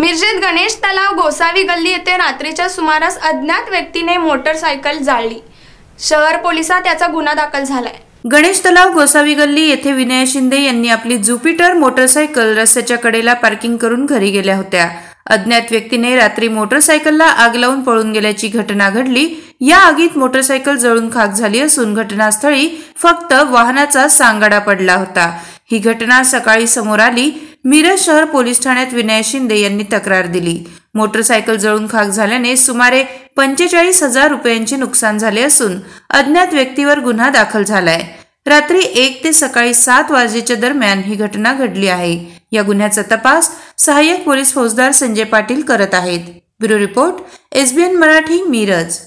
मिरजेत गणेश तलाव गोसावी गल्ली येथे रात्रीच्या सुमारास अज्ञात व्यक्तीने मोटरसायकल जाळली शहर पोलिसात त्याचा गुन्हा दाखल झालाय गणेश तलाव गोसावी गल्ली येथे विनय शिंदे यांनी आपली ज्युपिटर मोटरसायकल रस्त्याच्या कडेला पार्किंग करून घरी गेल्या होत्या अज्ञात व्यक्तीने रात्री मोटरसायकलला आग लावून पळून गेल्याची घटना घडली या आगीत मोटरसायकल जळून खाक झाली असून घटनास्थळी फक्त वाहनाचा सांगाडा पडला होता ही घटना सकाळी समोर आली मिरज शहर पोलीस ठाण्यात विनय शिंदे यांनी तक्रार दिली मोटरसायकल जळून खाक झाल्याने सुमारे पंचेचाळीस हजार रुपयांचे नुकसान झाले असून अज्ञात व्यक्तीवर गुन्हा दाखल झालाय रात्री एक ते सकाळी सात वाजेच्या दरम्यान ही घटना घडली आहे या गुन्ह्याचा तपास सहाय्यक पोलीस फौजदार संजय पाटील करत आहेत bureau report SBN Marathi Miraj